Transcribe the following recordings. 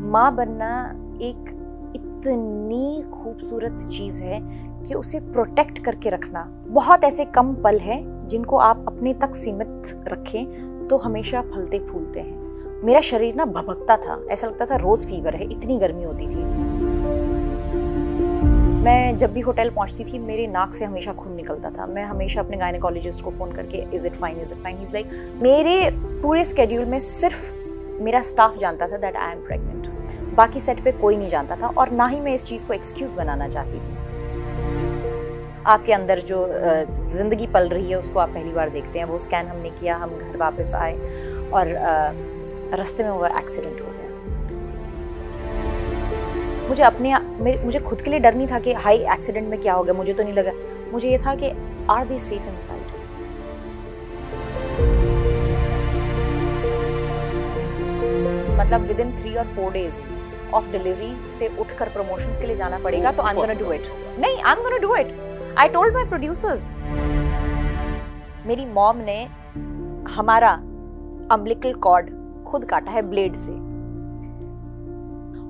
माँ बनना एक इतनी खूबसूरत चीज़ है कि उसे प्रोटेक्ट करके रखना बहुत ऐसे कम पल हैं जिनको आप अपने तक सीमित रखें तो हमेशा फलते फूलते हैं मेरा शरीर ना भभकता था ऐसा लगता था रोज़ फीवर है इतनी गर्मी होती थी मैं जब भी होटल पहुंचती थी मेरे नाक से हमेशा खून निकलता था मैं हमेशा अपने गायनेकोलॉजिस्ट को फ़ोन करके is it fine is it fine is like मेरे पूरे स्केड्यूल में सिर्फ मेरा स्टाफ जानता था दैट आई एम प्रेगनेंट बाकी सेट पे कोई नहीं जानता था और ना ही मैं इस चीज़ को एक्सक्यूज़ बनाना चाहती थी आपके अंदर जो ज़िंदगी पल रही है उसको आप पहली बार देखते हैं वो स्कैन हमने किया हम घर वापस आए और रास्ते में वो एक्सीडेंट हो गया मुझे अपने मुझे खुद के लिए डर नहीं था कि हाई एक्सीडेंट में क्या हो गया मुझे तो नहीं लगा मुझे ये था कि are they safe inside मतलब विद इन थ्री और फोर डेज ऑफ डिलीवरी से उठकर प्रमोशंस के लिए जाना पड़ेगा तो आई एम डू इट नहीं I am gonna do it I told my producers मेरी मॉम ने हमारा अम्बलिकल कॉर्ड खुद काटा है ब्लेड से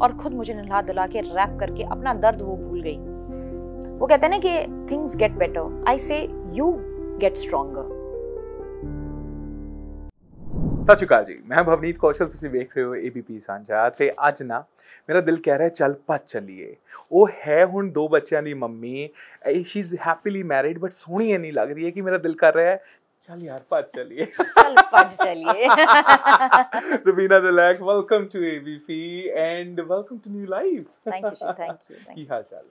और खुद मुझे नहला दुला के रैप करके अपना दर्द वो भूल गई वो कहते हैं ना कि थिंग्स गेट बेटर आई से यू गेट स्ट्रॉन्गर ਸਤਿ ਸ਼੍ਰੀ ਅਕਾਲ ਜੀ ਮੈਂ ਭਵਨੀਤ ਕੌਸ਼ਲ ਤੁਸੀਂ ਵੇਖ ਰਹੇ ਹੋ ਏਬੀਪੀ ਸਾਂਝਾ ਤੇ ਅੱਜ ਨਾ ਮੇਰਾ ਦਿਲ ਕਹਿ ਰਿਹਾ ਚੱਲ ਪਾ ਚੱਲੀਏ ਉਹ ਹੈ ਹੁਣ ਦੋ ਬੱਚਿਆਂ ਦੀ mummy she is happily married but ਸੋਹਣੀ ਐ ਨਹੀਂ ਲੱਗ ਰਹੀ ਹੈ ਕਿ ਮੇਰਾ ਦਿਲ ਕਰ ਰਿਹਾ ਹੈ चल यार पज चलिए चल पज चलिए Rubina Dilaik welcome to ABP and welcome to new life thank you thank you की हाल चाल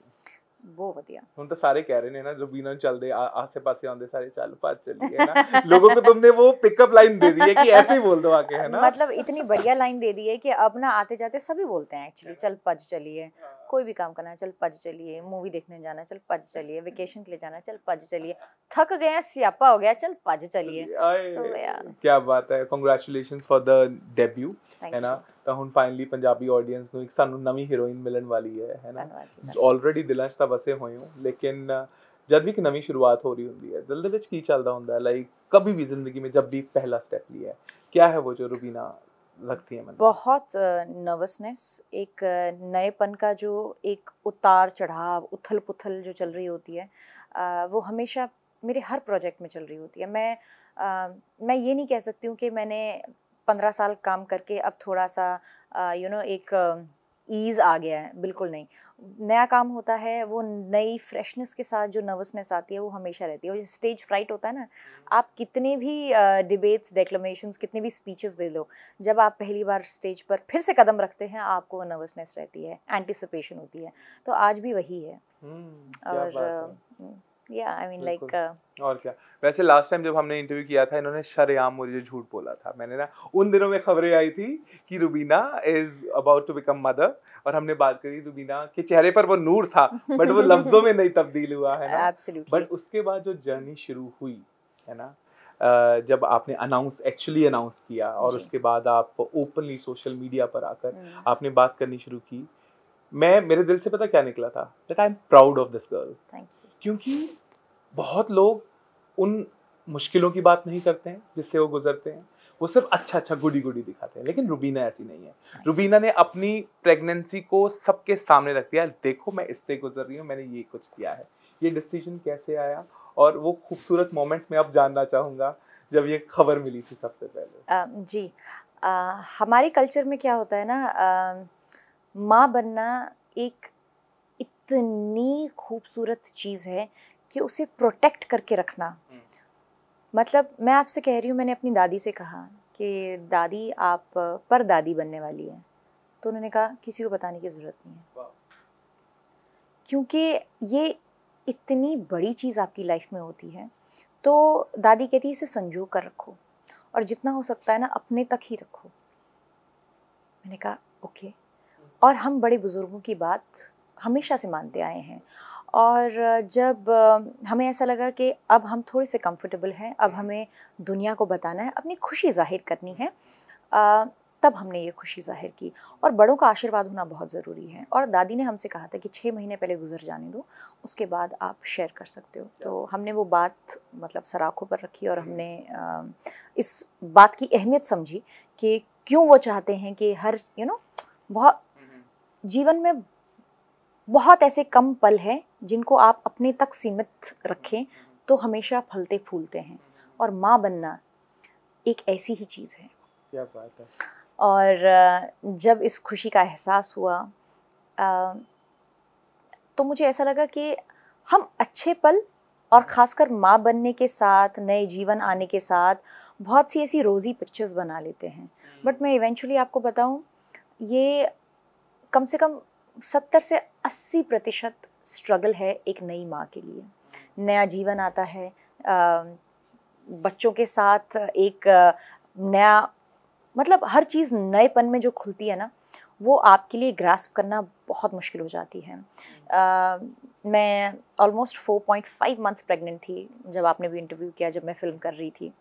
ਬਹੁਤ ਵਧੀਆ ਹੁਣ ਤਾਂ ਸਾਰੇ ਕਹਿ ਰਹੇ ਨੇ ਨਾ ਰਬੀਨਾ ਚੱਲਦੇ ਆਸੇ ਪਾਸੇ ਆਉਂਦੇ ਸਾਰੇ ਚੱਲ ਪਾ ਚੱਲੀਏ ਨਾ ਲੋਗों को तुमने वो पिकअप लाइन दे दी है कि ऐसे ही बोल दो आके है ना मतलब इतनी बढ़िया लाइन दे दी है कि अब ना आते जाते सभी बोलते हैं एक्चुअली चल पज चलिए कोई भी काम करना चल पज चलिए मूवी देखने जाना चल पज चलिए वेकेशन के लिए जाना चल पज चलिए थक गए हैं स्यापा हो गया चल पज चलिए सो यार क्या बात है कांग्रेचुलेशंस फॉर द डेब्यू तो है ना ਤਾਂ ਹੁਣ ਫਾਈਨਲੀ ਪੰਜਾਬੀ ਆਡੀਅנס ਨੂੰ ਇੱਕ ਸਾਨੂੰ ਨਵੀਂ ਹੀਰੋਇਨ ਮਿਲਣ ਵਾਲੀ ਹੈ ਹੈ ਨਾ ਆਲਰੇਡੀ ਦਿਲਾਂ 'ਚ ਤਾਂ ਵਸੇ ਹੋਏ ਹੋ ਲੇਕਿਨ ਜਦ ਵੀ ਇੱਕ ਨਵੀਂ ਸ਼ੁਰੂਆਤ ਹੋ ਰਹੀ ਹੁੰਦੀ ਹੈ ਦਿਲ ਦੇ ਵਿੱਚ ਕੀ ਚੱਲਦਾ ਹੁੰਦਾ ਲਾਈਕ भी जिंदगी में जब भी पहला स्टेप लिया है क्या है वो जो रुबीना लगती है मन बहुत नर्वसनेस एक नएपन का जो एक उतार चढ़ाव उथल पुथल जो चल रही होती है वो हमेशा मेरे हर प्रोजेक्ट में चल रही होती है मैं मैं ये नहीं कह सकती हूँ कि मैंने पंद्रह साल काम करके अब थोड़ा सा यू नो एक ईज़ आ गया है बिल्कुल नहीं नया काम होता है वो नई फ्रेशनेस के साथ जो नर्वसनेस आती है वो हमेशा रहती है और स्टेज फ्राइट होता है ना हम्म। आप कितने भी डिबेट्स uh, डेक्लमेशंस कितने भी स्पीचेस दे दो जब आप पहली बार स्टेज पर फिर से कदम रखते हैं आपको वो नर्वसनेस रहती है एंटिसिपेशन होती है तो आज भी वही है hmm, और हम्म। या आई मीन लाइक और क्या वैसे लास्ट टाइम जब हमने इंटरव्यू किया था इन्होंने शरेआम मुझे झूठ बोला था मैंने ना उन दिनों में खबरें आई थी कि Rubina is about to become mother और हमने बात करी रुबीना के चेहरे पर वो नूर था बट वो लफ्जों में नहीं तब्दील हुआ है ना एब्सोल्युटली बट उसके बाद जो जर्नी शुरू हुई है ना Uh, जब आपने अनाउंस एक्चुअली अनाउंस किया और उसके बाद आप ओपनली सोशल मीडिया पर आकर हम्म। आपने बात करनी शुरू की मैं मेरे दिल से पता क्या निकला था that I am proud of this girl thank you क्योंकि बहुत लोग उन मुश्किलों की बात नहीं करते हैं जिससे वो गुजरते हैं वो सिर्फ अच्छा अच्छा गुडी गुडी दिखाते हैं लेकिन रुबीना ऐसी नहीं है रुबीना ने अपनी प्रेगनेंसी को सबके सामने रख दिया देखो मैं इससे गुजर रही हूँ मैंने ये कुछ किया है ये डिसीजन कैसे आया और वो खूबसूरत मोमेंट्स में अब जानना चाहूँगा जब ये खबर मिली थी सबसे पहले आ, जी आ, हमारे कल्चर में क्या होता है ना माँ बनना एक इतनी खूबसूरत चीज़ है कि उसे प्रोटेक्ट करके रखना मतलब मैं आपसे कह रही हूँ मैंने अपनी दादी से कहा कि दादी आप पर दादी बनने वाली है तो उन्होंने कहा किसी को बताने की ज़रूरत नहीं है क्योंकि ये इतनी बड़ी चीज़ आपकी लाइफ में होती है तो दादी कहती है इसे संजो कर रखो और जितना हो सकता है ना अपने तक ही रखो मैंने कहा ओके और हम बड़े बुज़ुर्गों की बात हमेशा से मानते आए हैं और जब हमें ऐसा लगा कि अब हम थोड़े से कंफर्टेबल हैं अब हम्म। हमें दुनिया को बताना है अपनी खुशी जाहिर करनी है तब हमने ये खुशी जाहिर की और बड़ों का आशीर्वाद होना बहुत ज़रूरी है और दादी ने हमसे कहा था कि छः महीने पहले गुजर जाने दो उसके बाद आप शेयर कर सकते हो तो हमने वो बात मतलब सराखों पर रखी और हमने इस बात की अहमियत समझी कि क्यों वो चाहते हैं कि हर यू you नो know, बहुत हम्म। जीवन में बहुत ऐसे कम पल हैं जिनको आप अपने तक सीमित रखें तो हमेशा फलते फूलते हैं और माँ बनना एक ऐसी ही चीज़ है क्या बात है और जब इस खुशी का एहसास हुआ तो मुझे ऐसा लगा कि हम अच्छे पल और ख़ासकर माँ बनने के साथ नए जीवन आने के साथ बहुत सी ऐसी रोज़ी पिक्चर्स बना लेते हैं बट हम्म। मैं इवेंचुअली आपको बताऊँ ये कम से कम सत्तर से अस्सी प्रतिशत स्ट्रगल है एक नई माँ के लिए नया जीवन आता है बच्चों के साथ एक नया मतलब हर चीज़ नएपन में जो खुलती है ना वो आपके लिए ग्रास्प करना बहुत मुश्किल हो जाती है आ, मैं ऑलमोस्ट 4.5 मंथ्स प्रेग्नेंट थी जब आपने भी इंटरव्यू किया जब मैं फ़िल्म कर रही थी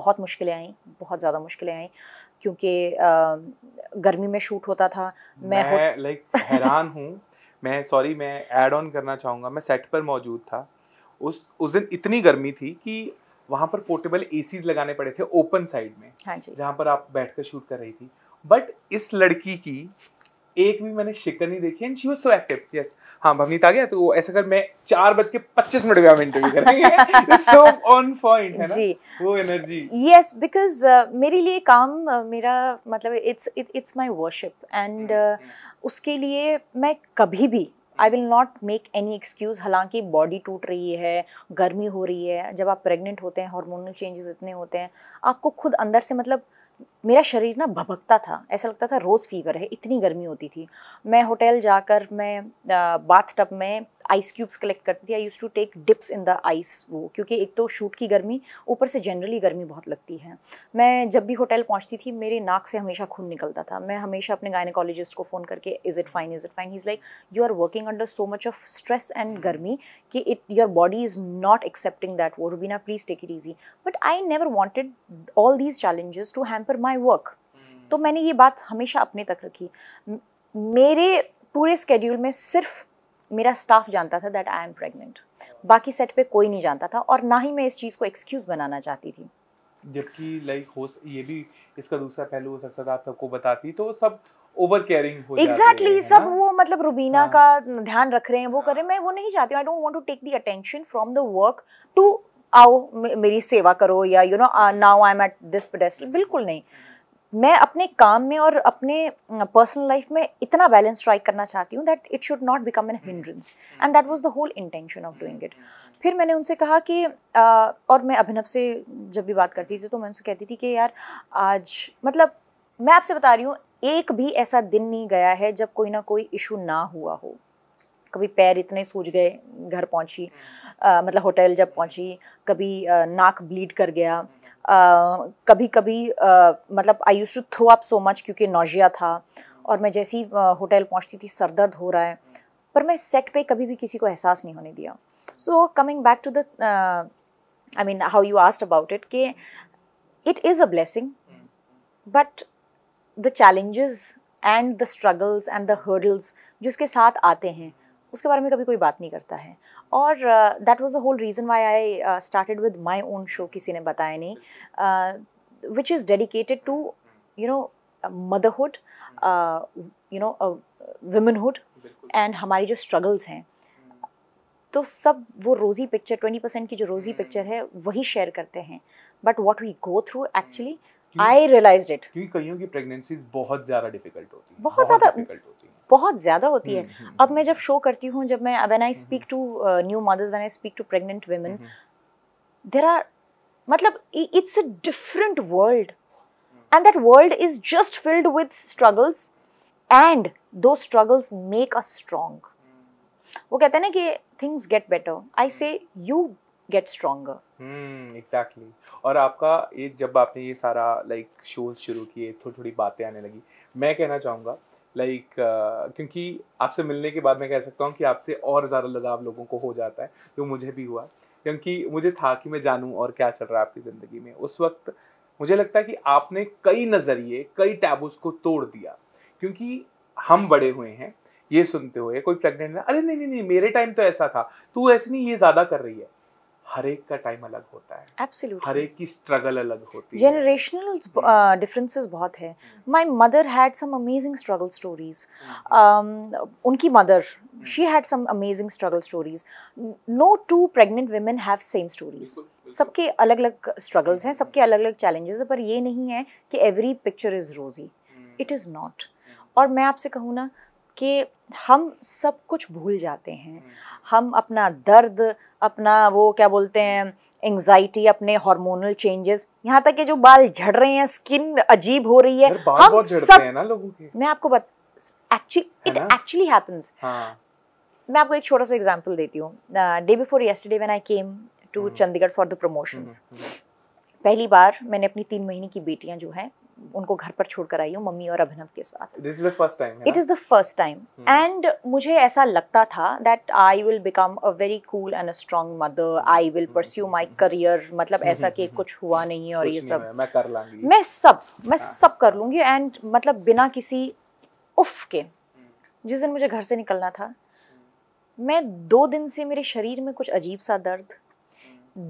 बहुत मुश्किलें आई बहुत ज़्यादा मुश्किलें आई क्योंकि गर्मी में शूट होता था मैं, लाइक हैरान हूँ मैं सॉरी मैं ऐड ऑन करना चाहूँगा मैं सेट पर मौजूद था उस उस दिन इतनी गर्मी थी कि वहाँ पर पोर्टेबल ए लगाने पड़े थे ओपन साइड में हाँ जी जहाँ पर आप बैठ कर शूट कर रही थी बट इस लड़की की एक भी मैंने शिकर नहीं देखी and she was so active yes हाँ भवनीत आ गया तो ऐसा कर मैं चार बज के पच्चीस मिनट में हम इंटरव्यू करेंगे सो ऑन पॉइंट है ना जी वो एनर्जी यस बिकॉज मेरे लिए काम uh, मेरा मतलब it's it's my worship and उसके लिए मैं कभी भी I will not make any excuse हालांकि बॉडी टूट रही है गर्मी हो रही है जब आप प्रेग्नेंट होते हैं हार्मोनल चेंजेस इतने होते हैं आपको खुद अंदर से मतलब मेरा शरीर ना भभकता था ऐसा लगता था रोज़ फीवर है इतनी गर्मी होती थी मैं होटल जाकर मैं बाथ टब में आइस क्यूब्स कलेक्ट करती थी I use to take dips in the ice वो क्योंकि एक तो शूट की गर्मी ऊपर से जनरली गर्मी बहुत लगती है मैं जब भी होटल पहुँचती थी मेरे नाक से हमेशा खून निकलता था मैं हमेशा अपने गायनकोलॉजिस्ट को फ़ोन करके is it fine is it fine is like you are working under so much of stress and गर्मी कि it your body is not accepting that वो Rubina please take it easy but I never wanted all these challenges to hamper my work तो मैंने ये बात हमेशा अपने तक रखी मेरे पूरे स्केड्यूल में सिर्फ मेरा स्टाफ जानता था दैट आई एम प्रेग्नेंट बाकी सेट पे कोई नहीं जानता था और ना ही मैं इस चीज़ को एक्सक्यूज़ बनाना चाहती थी जबकि लाइक हो ये भी इसका दूसरा पहलू हो सकता था आप सबको बताती तो सब ओवर केयरिंग हो एग्जैक्टली exactly, सब वो मतलब रुबीना हाँ. का ध्यान रख रहे हैं वो हाँ. कर रहे हैं मैं वो नहीं चाहती I don't want to take the attention from the work to आओ मेरी सेवा करो या you know now I am at this pedestal बिल्कुल नहीं मैं अपने काम में और अपने पर्सनल लाइफ में इतना बैलेंस ट्राई करना चाहती हूँ that it should not become an hindrance and that was the whole intention of doing it फिर मैंने उनसे कहा कि आ, और मैं अभिनव से जब भी बात करती थी तो मैं उनसे कहती थी कि यार आज मतलब मैं आपसे बता रही हूँ एक भी ऐसा दिन नहीं गया है जब कोई ना कोई इशू ना हुआ हो कभी पैर इतने सूज गए घर पहुँची मतलब होटल जब पहुँची कभी आ, नाक ब्लीड कर गया कभी कभी आ, मतलब I used to throw up so much क्योंकि नोजिया था और मैं जैसी होटल पहुंचती थी सर दर्द हो रहा है पर मैं सेट पे कभी भी किसी को एहसास नहीं होने दिया so coming back to the I mean how you asked about it कि it is a blessing but the challenges and the struggles and the hurdles जिसके साथ आते हैं उसके बारे में कभी कोई बात नहीं करता है और that was the whole reason why I started with my own show किसी ने बताया नहीं which is dedicated to you know motherhood you know womanhood and हमारी जो स्ट्रगल्स हैं तो सब वो रोज़ी पिक्चर ट्वेंटी परसेंट की जो रोज़ी पिक्चर हम्म। है वही शेयर करते हैं but what we go through actually I realise it क्योंकि कईयों की प्रेगनेंसीज बहुत ज़्यादा डिफिकल्ट होती है बहुत ज़्यादा बहुत ज़्यादा होती है हम्म, हम्म। अब मैं जब शो करती हूँ जब मैं when I speak to new mothers when I speak to pregnant women there are मतलब it's a different world and that world is just filled with struggles and those struggles make a strong वो कहते हैं ना कि things get better I से you get stronger exactly और आपका ये जब आपने ये सारा लाइक शोज शुरू किए थोड़ी थोड़ी बातें आने लगी मैं कहना चाहूँगा लाइक like, uh, क्योंकि आपसे मिलने के बाद मैं कह सकता हूँ कि आपसे और ज़्यादा लगाव लोगों को हो जाता है जो मुझे भी हुआ क्योंकि मुझे था कि मैं जानूँ और क्या चल रहा है आपकी ज़िंदगी में उस वक्त मुझे लगता है कि आपने कई नज़रिए कई टैबूस को तोड़ दिया क्योंकि हम बड़े हुए हैं ये सुनते हुए कोई प्रेग्नेंट है अरे नहीं नहीं नहीं मेरे टाइम तो ऐसा था तू ऐसे नहीं ये ज़्यादा कर रही है हर एक का टाइम अलग होता है एब्सोल्युटली हर एक की स्ट्रगल अलग होती है जनरेशनल डिफरेंसेस हम्म। बहुत है my mother had some amazing struggle stories उनकी mother she had some amazing struggle stories no two pregnant women have same stories सबके अलग अलग स्ट्रगल्स हैं सबके अलग अलग चैलेंजेस हैं पर ये नहीं है कि every picture is rosy it is not और मैं आपसे कहूँ ना कि हम सब कुछ भूल जाते हैं हम अपना दर्द अपना वो क्या बोलते हैं एंग्जाइटी अपने हार्मोनल चेंजेस यहाँ तक कि जो बाल झड़ रहे हैं स्किन अजीब हो रही है हम सब है ना लोगों के मैं आपको बत एक्चुअली इट एक्चुअली हैपेंस मैं आपको एक छोटा सा एग्जांपल देती हूँ day before yesterday when I came to Chandigarh for the promotions पहली बार मैंने अपनी तीन महीने की बेटियां जो हैं उनको घर पर छोड़ कर आई हूँ मम्मी और अभिनव के साथ it is the first time and मुझे ऐसा लगता था that I will become a very cool and a strong mother I will pursue my career मतलब hmm. ऐसा कि hmm. कुछ हुआ नहीं है और ये सब मैं कर लाऊंगी मैं सब मैं हाँ। सब कर लूँगी एंड मतलब बिना किसी उफ के hmm. जिस दिन मुझे घर से निकलना था मैं दो दिन से मेरे शरीर में कुछ अजीब सा दर्द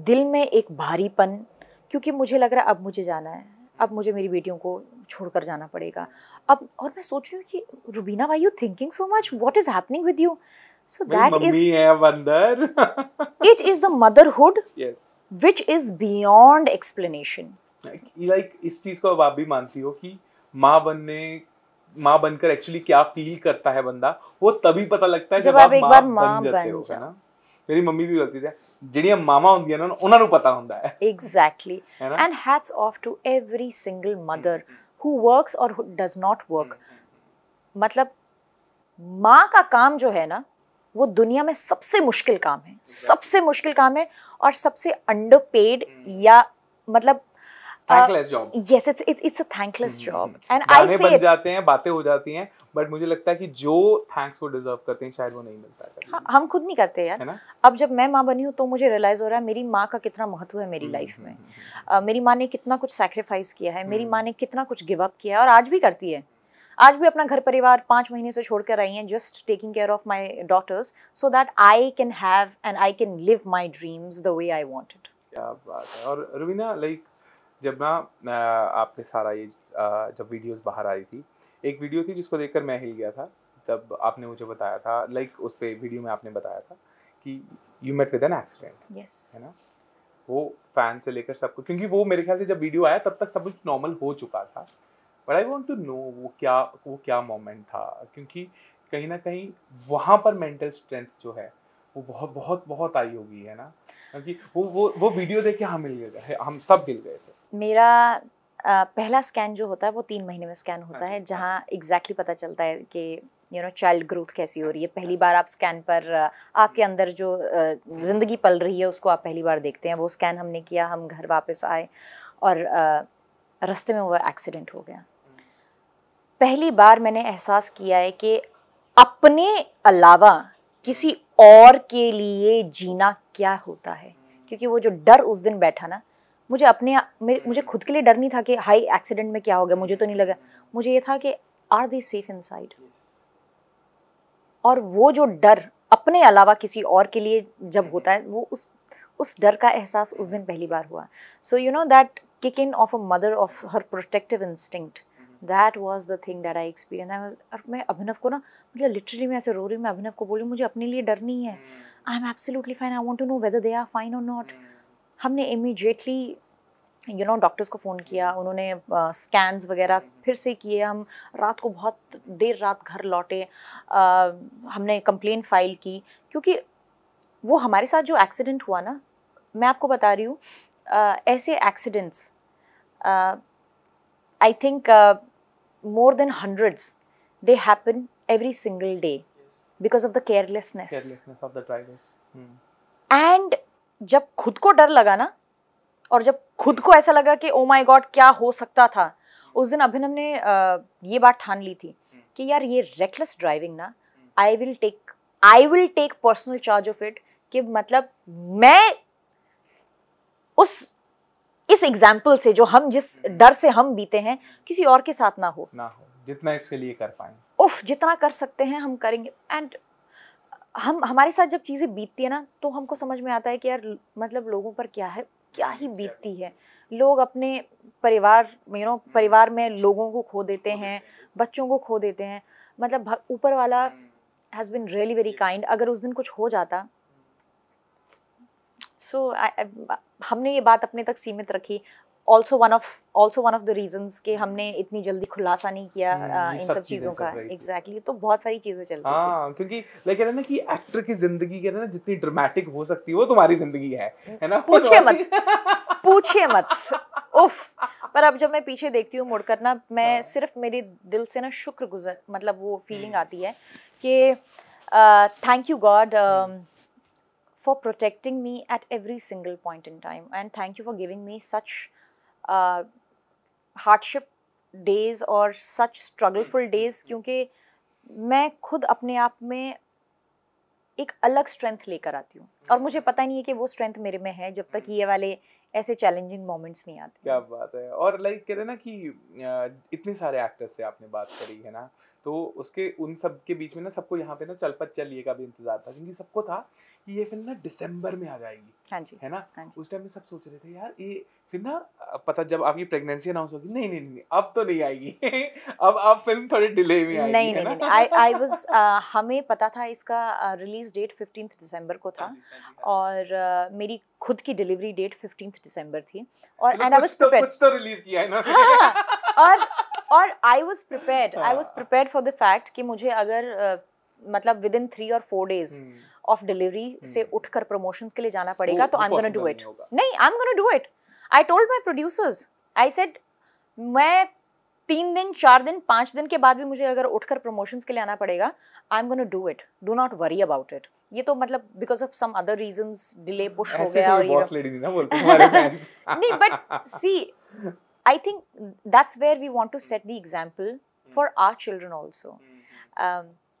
दिल में एक भारीपन क्योंकि मुझे लग रहा है अब मुझे जाना है अब मुझे मेरी बेटियों को छोड़कर जाना पड़ेगा अब और मैं सोच रही हूँ कि Rubina why you thinking so much what is happening with you so that is अंदर it is the motherhood which is beyond explanation like इस चीज को अब आप भी मानती हो कि माँ बनने माँ बनकर एक्चुअली क्या फील करता है बंदा वो तभी पता लगता है जब, जब आप, आप एक बार माँ बन, बन जाते हो ना मेरी मम्मी भी बोलती थी ਜਿਹੜੀਆਂ ਮਾਵਾਂ ਹੁੰਦੀਆਂ ਨੇ ਉਹਨਾਂ ਨੂੰ ਪਤਾ ਹੁੰਦਾ ਹੈ exactly and hats off to every single mother who works or who does not work ਮਤਲਬ ਮਾਂ ਦਾ ਕੰਮ ਜੋ ਹੈ ਨਾ मतलब, वो दुनिया में सबसे मुश्किल काम है सबसे मुश्किल काम है और सबसे अंडर पेड हम्म। या मतलब thankless job yes it's it's a thankless job and I say बन जाते हैं बातें हो जाती हैं बट मुझे लगता है कि जो थैंक्स वो डिजर्व करते हैं शायद वो नहीं मिलता है हाँ, हम खुद नहीं करते यार है ना अब जब मैं माँ बनी हूँ तो मुझे रियलाइज हो रहा है मेरी माँ का कितना महत्व है मेरी लाइफ हम्म, हम्म, में uh, मेरी माँ ने कितना कुछ सेक्रीफाइस किया है मेरी माँ ने कितना कुछ गिव अप किया है और आज भी करती है आज भी अपना घर परिवार पाँच महीने से छोड़ कर आई हैं just taking care of my daughters so that I can have and I can live my dreams the way I want it क्या बात है और रवीना लाइक जब ना आपने सारा ये जब वीडियोस बाहर आई थी एक वीडियो थी जिसको देखकर मैं हिल गया था तब आपने मुझे बताया था लाइक उस पर वीडियो में आपने बताया था कि you met with an accident है ना वो फैन से लेकर सबको क्योंकि वो मेरे ख्याल से जब वीडियो आया तब तक सब कुछ नॉर्मल हो चुका था but I want to know वो क्या वो क्या मोमेंट था क्योंकि कहीं ना कहीं वहाँ पर मेंटल स्ट्रेंथ जो है वो बहुत बहुत बहुत आई होगी है ना क्योंकि वो वो वो वीडियो देख के हम मिल गए हम सब मिल गए थे मेरा पहला स्कैन जो होता है वो तीन महीने में स्कैन होता हाँ है हाँ जहाँ एग्जैक्टली पता चलता है कि यू नो चाइल्ड ग्रोथ कैसी हो रही है पहली हाँ बार आप स्कैन पर आपके अंदर जो ज़िंदगी पल रही है उसको आप पहली बार देखते हैं वो स्कैन हमने किया हम घर वापस आए और रास्ते में वो एक्सीडेंट हो गया पहली बार मैंने एहसास किया है कि अपने अलावा किसी और के लिए जीना क्या होता है क्योंकि वो जो डर उस दिन बैठा ना मुझे अपने मुझे खुद के लिए डर नहीं था कि हाई एक्सीडेंट में क्या हो गया मुझे तो नहीं लगा मुझे ये था कि आर दे सेफ इनसाइड और वो जो डर अपने अलावा किसी और के लिए जब होता है वो उस उस डर का एहसास उस दिन पहली बार हुआ so you know that kick in of a mother of her protective instinct that was the thing that I experience और मैं अभिनव को ना मतलब लिटरली मैं ऐसे रो रही हूँ मैं अभिनव को बोल रही हूँ मुझे अपने लिए डर नहीं है I am absolutely fine I want to know whether they are fine और नॉट हमने इमीडिएटली यू नो डॉक्टर्स को फ़ोन किया उन्होंने स्कैंस uh, वगैरह फिर से किए हम रात को बहुत देर रात घर लौटे uh, हमने कंप्लेन फाइल की क्योंकि वो हमारे साथ जो एक्सीडेंट हुआ ना मैं आपको बता रही हूँ uh, ऐसे accidents I think more than hundreds they happen every single day because of the carelessness and जब खुद को डर लगा ना और जब खुद को ऐसा लगा कि ओ माई गॉड क्या हो सकता था उस दिन अभिनव ने ये बात ठान ली थी कि यार ये रेकलेस ड्राइविंग ना I will take I will take personal charge of it कि मतलब मैं उस इस एग्जाम्पल से जो हम जिस हम्म। डर से हम बीते हैं किसी और के साथ ना हो ना हो जितना इसके लिए कर पाए उफ जितना कर सकते हैं हम करेंगे एंड हम हमारे साथ जब चीज़ें बीतती है ना तो हमको समझ में आता है कि यार मतलब लोगों पर क्या है क्या ही बीतती है लोग अपने परिवार यू नो हम्म। परिवार में लोगों को खो देते हैं बच्चों को खो देते हैं मतलब ऊपर वाला has been really very kind अगर उस दिन कुछ हो जाता सो हम्म। so, हमने ये बात अपने तक सीमित रखी also one of also one of the reasons कि हमने इतनी जल्दी खुलासा नहीं किया हम्म, इन सब, चीज़ों का एग्जैक्टली तो बहुत सारी चीज़ें चल रही हाँ क्योंकि लाइक ना कि एक्टर की जिंदगी के ना जितनी ड्रामेटिक हो सकती है वो तुम्हारी जिंदगी है है ना पूछिए मत पूछिए मत उफ पर अब जब मैं पीछे देखती हूँ मुड़कर ना मैं हाँ। सिर्फ मेरे दिल से ना शुक्र गुजर मतलब वो फीलिंग हम्म। आती है कि thank you God for protecting me at every single point in time and thank you for giving me such hardship uh, days और सच स्ट्रगलफुल डेज क्योंकि मैं खुद अपने आप में एक अलग स्ट्रेंथ लेकर आती हूँ और mm-hmm. मुझे पता नहीं है कि वो स्ट्रेंथ मेरे में है जब तक mm-hmm. ये वाले ऐसे चैलेंजिंग मोमेंट्स नहीं आते क्या बात है और लाइक कह रहे ना कि इतने सारे एक्टर्स से आपने बात करी है ना तो उसके उन सब के बीच में ना सबको यहाँ पे ना चल पत चलिए का भी इंतजार था क्योंकि सबको था कि ये फिल्म ना दिसंबर में आ जाएगी हाँ जी है ना हाँ जी। उस टाइम में सब सोच रहे थे यार ये फिर ना पता जब आपकी प्रेगनेंसी अनाउंस होगी नहीं नहीं नहीं अब तो नहीं आएगी अब आप फिल्म थोड़ी डिले में आएगी नहीं नहीं आई आई वाज हमें पता था इसका रिलीज डेट 15th दिसंबर को था हाँ हाँ हाँ और uh, मेरी खुद की डिलीवरी डेट 15th दिसंबर थी और एंड आई वाज प्रिपेयर्ड कुछ तो रिलीज किया है ना और और I was prepared I was prepared for the fact कि मुझे अगर uh, मतलब विद इन 3 और 4 डेज ऑफ डिलीवरी से हम्म। उठकर प्रमोशंस के लिए जाना पड़ेगा तो I am gonna do it नहीं I am gonna do it I told my producers I said मैं तीन दिन चार दिन पाँच दिन के बाद भी मुझे अगर उठकर प्रमोशंस के लिए आना पड़ेगा I am gonna do it do not worry about it ये तो मतलब because of some other reason delay push हो गया और ये नहीं but see I think that's where we want to set the example for our children also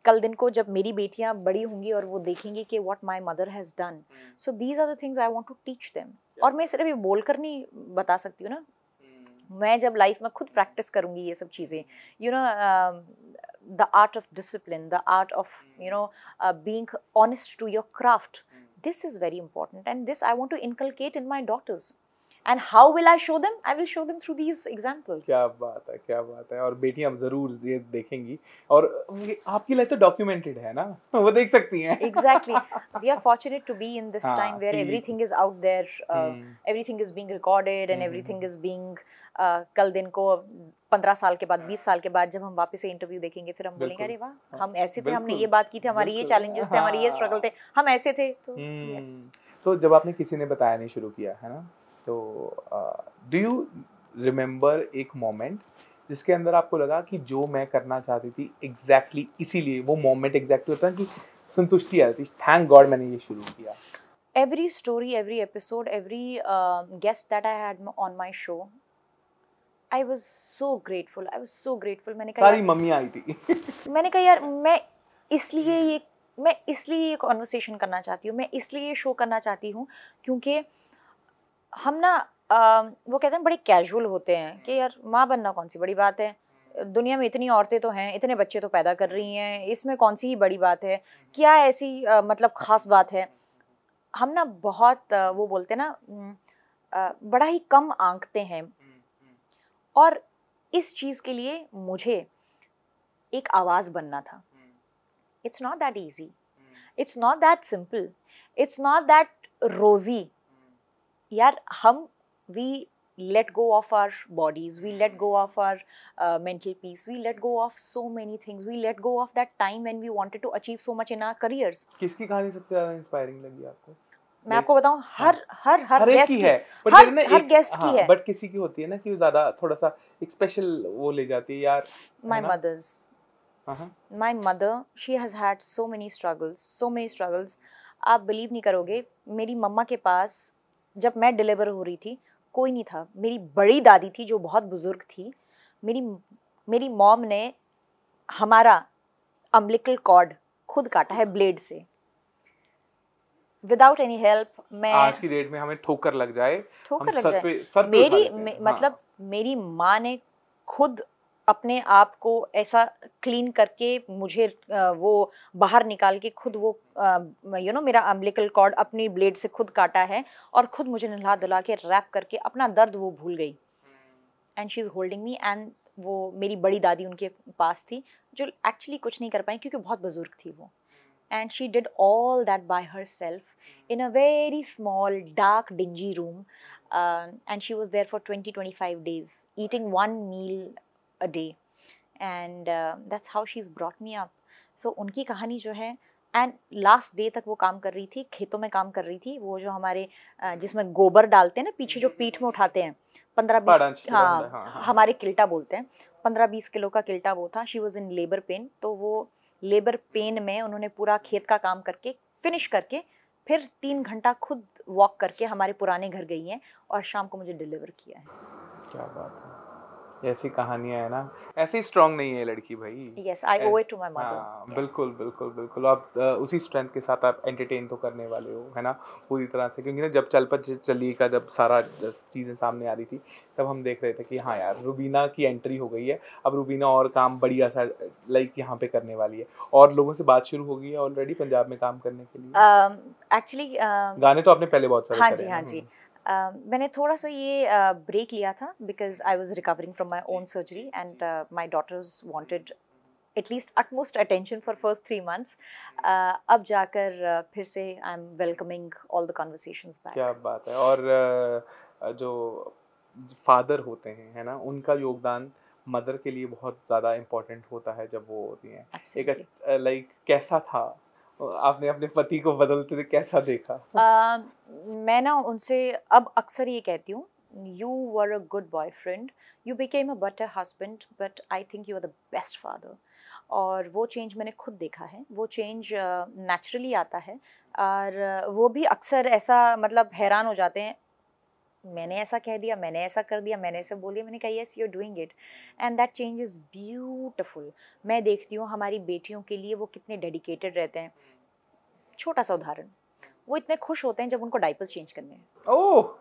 कल दिन को जब मेरी बेटियां बड़ी होंगी और वो देखेंगी कि what my mother has done so these are the things I want to teach them और मैं सिर्फ ये बोल कर नहीं बता सकती हूँ ना hmm. मैं जब लाइफ में खुद प्रैक्टिस करूँगी ये सब चीज़ें you know the art of discipline the art of you know being honest to your craft this is very important and this I want to inculcate in my daughters and how will I show them I will show them through these examples क्या बात है क्या बात है और बेटी जरूर ये देखेंगी और आपकी लाइफ तो डॉक्यूमेंटेड है ना वो देख सकती हैं exactly we are fortunate to be in this time where everything is out there everything is being recorded and everything is being कल दिन को पंद्रह साल के बाद बीस साल के बाद जब हम वापस ये इंटरव्यू देखेंगे फिर हम बोलेंगे अरे वाह हाँ, हम ऐसे थे हमने ये बात की थी हमारे ये चैलेंजेस थे हमारे ये स्ट्रगल हाँ। थे हम ऐसे थे तो हम्म। तो जब आपने किसी ने बताया नहीं शुरू किया है ना तो डू यू रिमेंबर एक मोमेंट जिसके अंदर आपको लगा कि जो मैं करना चाहती थी एग्जैक्टली exactly इसीलिए वो मोमेंट एग्जैक्टली होता है कि संतुष्टि आ जाती थैंक गॉड मैंने ये शुरू किया every story, every episode, every uh, guest that I had on my show, I was so grateful. I was so grateful. मैंने कहा सारी मम्मी आई थी मैंने कहा यार मैं इसलिए ये मैं इसलिए ये कॉन्वर्सेशन करना चाहती हूँ मैं इसलिए ये शो करना चाहती हूँ क्योंकि हम ना वो कहते हैं बड़े कैजुअल होते हैं कि यार माँ बनना कौन सी बड़ी बात है दुनिया में इतनी औरतें तो हैं इतने बच्चे तो पैदा कर रही हैं इसमें कौन सी ही बड़ी बात है क्या ऐसी मतलब ख़ास बात है हम ना बहुत वो बोलते हैं ना बड़ा ही कम आंकते हैं और इस चीज़ के लिए मुझे एक आवाज़ बनना था it's not that easy it's not that simple it's not that rosy यार हम we let go of our bodies we let go of our mental peace we let go of so many things we let go of that time when we wanted to achieve so much in our careers किसकी कहानी सबसे ज्यादा inspiring लगी आपको मैं आपको बताऊं हाँ। हर हर हर गेस्ट की है हर हर गेस्ट की हाँ, है बट किसी की होती है ना कि ज्यादा थोड़ा सा एक स्पेशल वो ले जाती है यार my mother's my mother she has had so many struggles so many struggles आप बिलीव नहीं करोगे मेरी मम्मा के पास जब मैं डिलीवर हो रही थी कोई नहीं था मेरी बड़ी दादी थी जो बहुत बुज़ुर्ग थी मेरी मेरी मॉम ने हमारा अम्बलिकल कॉर्ड खुद काटा है ब्लेड से विदाउट एनी हेल्प मैं आज की डेट में हमें ठोकर लग जाए ठोकर लग जाए मेरी मे, मतलब हाँ. मतलब मेरी माँ ने खुद अपने आप को ऐसा क्लीन करके मुझे वो बाहर निकाल के खुद वो यू नो मेरा अम्बलिकल कॉर्ड अपनी ब्लेड से खुद काटा है और खुद मुझे नहला दुला के रैप करके अपना दर्द वो भूल गई and she is holding me and वो मेरी बड़ी दादी उनके पास थी जो एक्चुअली कुछ नहीं कर पाई क्योंकि बहुत बुजुर्ग थी वो and she did all that by herself in a very small dark dingy room and she was there for twenty twenty five days eating one meal a day and uh, that's how she's brought me up so उनकी कहानी जो है and last day तक वो काम कर रही थी खेतों में काम कर रही थी वो जो हमारे जिसमें गोबर डालते हैं ना पीछे जो पीठ में उठाते हैं पंद्रह बीस हाँ, हाँ, हाँ हमारे किल्टा बोलते हैं पंद्रह बीस किलो का किल्टा वो था she was in labour pain तो वो लेबर पेन में उन्होंने पूरा खेत का काम करके फिनिश करके फिर तीन घंटा खुद वॉक करके हमारे पुराने घर गई हैं और शाम को मुझे डिलीवर किया है क्या बात है ऐसी कहानियां है ना ऐसी स्ट्रांग नहीं है लड़की भाई yes I owe it to my mother बिल्कुल बिल्कुल बिल्कुल आप उसी स्ट्रेंथ के साथ आप एंटरटेन तो करने वाले हो है ना पूरी तरह से क्योंकि ना जब चलपत चली का जब सारा चीज़ें सामने आ रही थी तब हम देख रहे थे कि हाँ यार रुबीना की एंट्री हो गई है अब रुबीना और काम बढ़िया सा लाइक यहाँ पे करने वाली है और लोगों से बात शुरू हो गई है ऑलरेडी पंजाब में काम करने के लिए एक्चुअली um, um, गाने तो आपने पहले बहुत सारे हाँ जी हाँ जी Um, uh, मैंने थोड़ा सा ये ब्रेक लिया था because I was recovering from my own surgery and my daughters wanted at least utmost attention for first three months अब जाकर uh, फिर से I am welcoming all the conversation क्या बात है और uh, जो फादर होते हैं है ना उनका योगदान मदर के लिए बहुत ज़्यादा इम्पोर्टेंट होता है जब वो होती हैं एक लाइक uh, कैसा था आपने अपने पति को बदलते हुए कैसा देखा uh, मैं ना उनसे अब अक्सर ये कहती हूँ you were a good boyfriend you became a better husband but I think you are the best father और वो चेंज मैंने खुद देखा है वो चेंज नेचुरली uh, आता है और uh, वो भी अक्सर ऐसा मतलब हैरान हो जाते हैं मैंने ऐसा कह दिया मैंने ऐसा कर दिया मैंने ऐसा बोल दिया मैंने कहा yes you are doing it and that change is beautiful मैं देखती हूँ हमारी बेटियों के लिए वो कितने डेडिकेटेड रहते हैं छोटा सा उदाहरण वो इतने खुश होते हैं जब उनको डाइपर्स चेंज करने हैं oh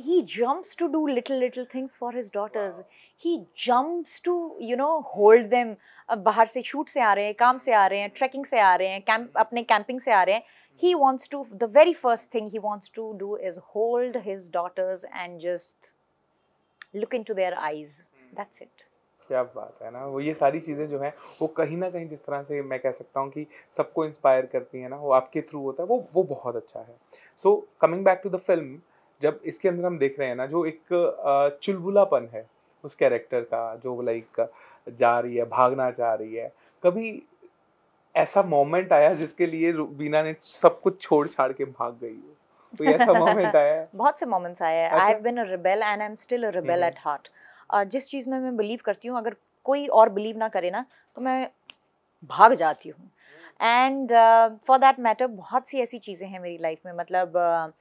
he jumps to do little little things for his daughters he jumps to you know hold them बाहर से शूट से आ रहे हैं काम से आ रहे हैं ट्रैकिंग से आ रहे हैं कैंप अपने कैंपिंग से आ रहे हैं he wants to the very first thing he wants to do is hold his daughters and just look into their eyes that's it क्या बात है ना वो ये सारी चीज़ें जो है वो कहीं ना कहीं जिस तरह से मैं कह सकता हूँ कि सबको इंस्पायर करती है ना वो आपके थ्रू होता है वो वो बहुत अच्छा है so coming back to the film जब इसके अंदर हम देख रहे हैं ना जो एक चुलबुलापन है उस कैरेक्टर का जो लाइक जा रही है भागना चाह रही है कभी ऐसा मोमेंट आया जिसके लिए बीना ने सब कुछ छोड़ छाड़ के भाग गई हो तो ऐसा मोमेंट आया बहुत से मोमेंट्स आए I have been a rebel and I am still a rebel at heart और जिस चीज़ में मैं बिलीव करती हूँ अगर कोई और बिलीव ना करे ना तो मैं भाग जाती हूँ एंड फॉर दैट मैटर बहुत सी ऐसी चीज़ें हैं मेरी लाइफ में मतलब uh,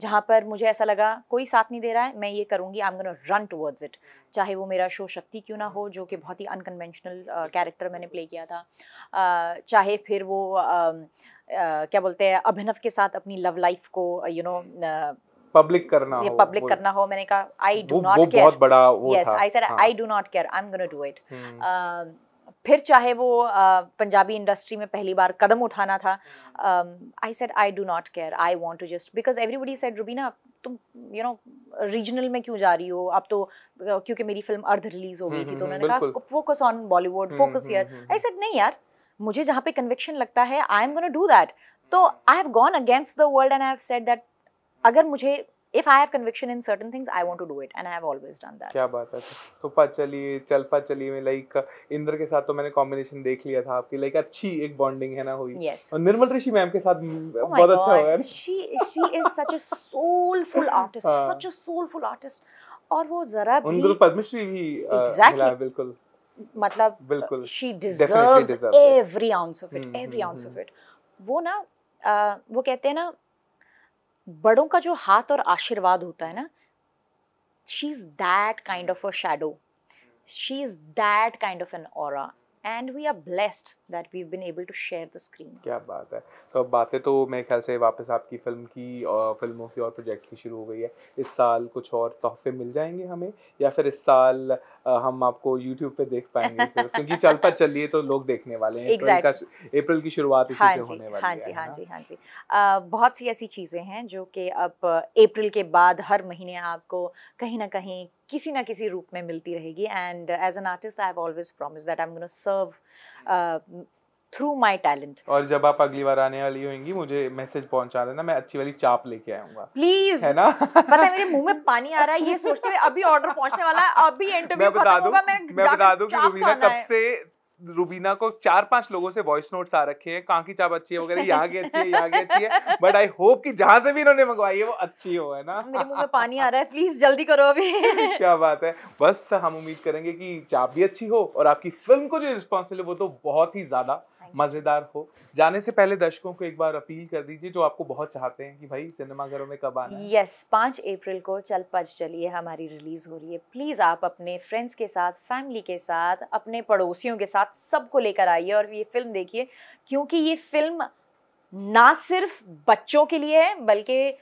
जहाँ पर मुझे ऐसा लगा कोई साथ नहीं दे रहा है मैं ये करूँगी I am run towards it चाहे वो मेरा शो शक्ति क्यों ना हो जो कि बहुत ही अनकन्वेंशनल कैरेक्टर uh, मैंने प्ले किया था uh, चाहे फिर वो uh, Uh, क्या बोलते हैं अभिनव के साथ अपनी लव लाइफ को यू नो uh, पब्लिक करना ये पब्लिक करना हो मैंने कहा आई डू नॉट केयर बहुत बड़ा वो yes, था I said I do not care I am gonna do it फिर चाहे वो पंजाबी इंडस्ट्री में पहली बार कदम उठाना था I said I do not care I want to just because everybody said Rubina तुम यू नो रीजनल में क्यों जा रही हो अब तो क्योंकि मेरी फिल्म अर्ध रिलीज हो गई थी हम्म, तो हम्म, मैंने कहा focus on Bollywood focus here I said नहीं यार मुझे जहाँ पे कन्विक्शन लगता है I am gonna do that तो I have gone against the world and I have said that अगर मुझे if I have conviction in certain things I want to do it and I have always done that क्या बात है तो चल पा चलिए मैं लाइक इंद्र के साथ तो मैंने कॉम्बिनेशन देख लिया था आपकी लाइक अच्छी एक बॉन्डिंग है ना हुई yes. और निर्मल ऋषि मैम के साथ oh बहुत अच्छा हुआ she she is such a soulful artist such a soulful artist और वो जरा भी उनको तो पद्मश्री भी एग्जैक्टली बिल्कुल मतलब बिल्कुल she deserves every ounce of it every ounce of it वो ना वो कहते हैं ना बड़ों का जो हाथ और आशीर्वाद होता है ना she is that kind of a shadow she is that kind of an और and we are blessed that we been able to share the screen क्या बात है तो अब बातें तो मेरे ख्याल से वापस आपकी फिल्म की और फिल्मों की और प्रोजेक्ट्स की शुरू हो गई है इस साल कुछ और तोहफे मिल जाएंगे हमें या फिर इस साल हम आपको यूट्यूब पे देख पाएंगे सिर्फ क्योंकि चल पर चलिए तो लोग देखने वाले हैं exactly. का अप्रैल की शुरुआत इसी हाँ से होने हाँ वाली हाँ जी हाँ जी हाँ जी बहुत सी ऐसी चीज़ें हैं जो कि अब अप्रैल के बाद हर महीने आपको कहीं ना कहीं किसी ना किसी रूप में मिलती रहेगी and as an artist I have always promise that I am gonna serve through my talent और जब आप अगली बार आने वाली होंगी मुझे मैसेज पहुंचा देना मैं अच्छी वाली चाप लेके आऊंगा प्लीज है ना पता है मेरे मुंह में पानी आ रहा है ये सोचते हुए अभी ऑर्डर पहुंचने वाला है अभी इंटरव्यू खत्म होगा मैं मैं बता दूं कि रुबीना कब से रुबीना को चार पांच लोगों से वॉइस नोट्स आ रखे हैं कहाँ की चाप अच्छी है वगैरह यहाँ की अच्छी है यहाँ की अच्छी है बट आई होप कि जहां से भी इन्होंने मंगवाई है वो अच्छी हो है ना मेरे मुंह में पानी आ रहा है प्लीज जल्दी करो अभी क्या बात है बस हम उम्मीद करेंगे कि चाप भी अच्छी हो और आपकी फिल्म को जो रिस्पॉन्सिबल वो तो बहुत ही ज्यादा मज़ेदार हो जाने से पहले दर्शकों को एक बार अपील कर दीजिए जो आपको बहुत चाहते हैं कि भाई सिनेमाघरों में कब आना यस पांच अप्रैल को चल पच चलिए हमारी रिलीज़ हो रही है प्लीज़ आप अपने फ्रेंड्स के साथ फैमिली के साथ अपने पड़ोसियों के साथ सबको लेकर आइए और ये फिल्म देखिए क्योंकि ये फिल्म ना सिर्फ बच्चों के लिए है बल्कि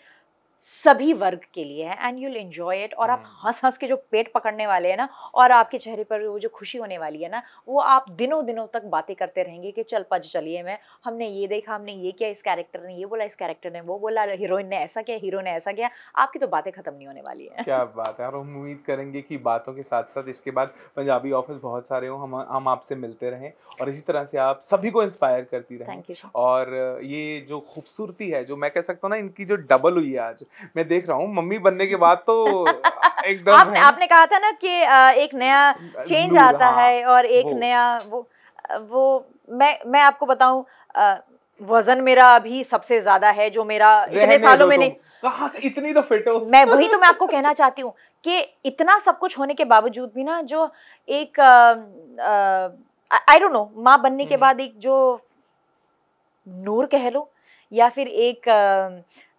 सभी वर्ग के लिए है एंड यूल इंजॉय इट और आप हम्म। हंस हंस के जो पेट पकड़ने वाले हैं ना और आपके चेहरे पर वो जो खुशी होने वाली है ना वो आप दिनों दिनों तक बातें करते रहेंगे कि चल पज चलिए मैं हमने ये देखा हमने ये किया इस कैरेक्टर ने ये बोला इस कैरेक्टर ने वो बोला हीरोइन ने ऐसा किया हीरो ने ऐसा किया आपकी तो बातें खत्म नहीं होने वाली है क्या बात है और हम उम्मीद करेंगे कि बातों के साथ साथ इसके बाद पंजाबी ऑफिस बहुत सारे हो हम हम आपसे मिलते रहें और इसी तरह से आप सभी को इंस्पायर करती रहें और ये जो खूबसूरती है जो मैं कह सकता हूँ ना इनकी जो डबल हुई है आज मैं देख रहा हूँ मम्मी बनने के बाद तो एकदम आपने आपने कहा था ना कि एक नया चेंज आता हाँ, है और एक वो, नया वो वो मैं मैं आपको बताऊं वजन मेरा अभी सबसे ज्यादा है जो मेरा इतने सालों में नहीं कहा इतनी तो फिट हो मैं वही तो मैं आपको कहना चाहती हूँ कि इतना सब कुछ होने के बावजूद भी ना जो एक आई डोंट नो माँ बनने के हम्म। बाद एक जो नूर कह लो या फिर एक आ,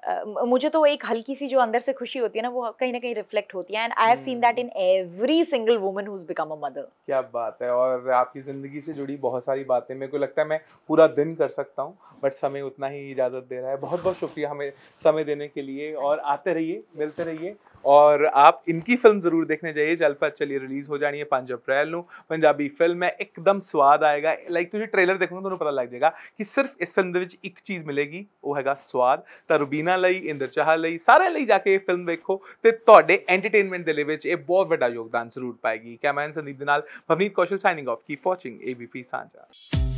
uh, मुझे तो एक हल्की सी जो अंदर से खुशी होती है ना वो कहीं ना कहीं रिफ्लेक्ट होती है and I have seen that in every single woman who become a mother क्या बात है और आपकी ज़िंदगी से जुड़ी बहुत सारी बातें मेरे को लगता है मैं पूरा दिन कर सकता हूँ बट समय उतना ही इजाज़त दे रहा है बहुत बहुत शुक्रिया हमें समय देने के लिए और आते रहिए मिलते रहिए और आप इनकी फिल्म जरूर देखने जाइए पर चलिए रिलीज हो जानी है पांच अप्रैल में पंजाबी फिल्म है एकदम स्वाद आएगा लाइक तुझे ट्रेलर देखो तो पता लग जाएगा कि सिर्फ इस फिल्म एक चीज मिलेगी वो हैगा स्वाद तरुबीना लई इंद्र चाह लई सारे लई जाके फिल्म देखो तो एंटरटेनमेंट दे विच बहुत व्डा योगदान जरूर पाएगी कैमरा संदीप दे नाल Kaushal signing off keep watching ABP सांझा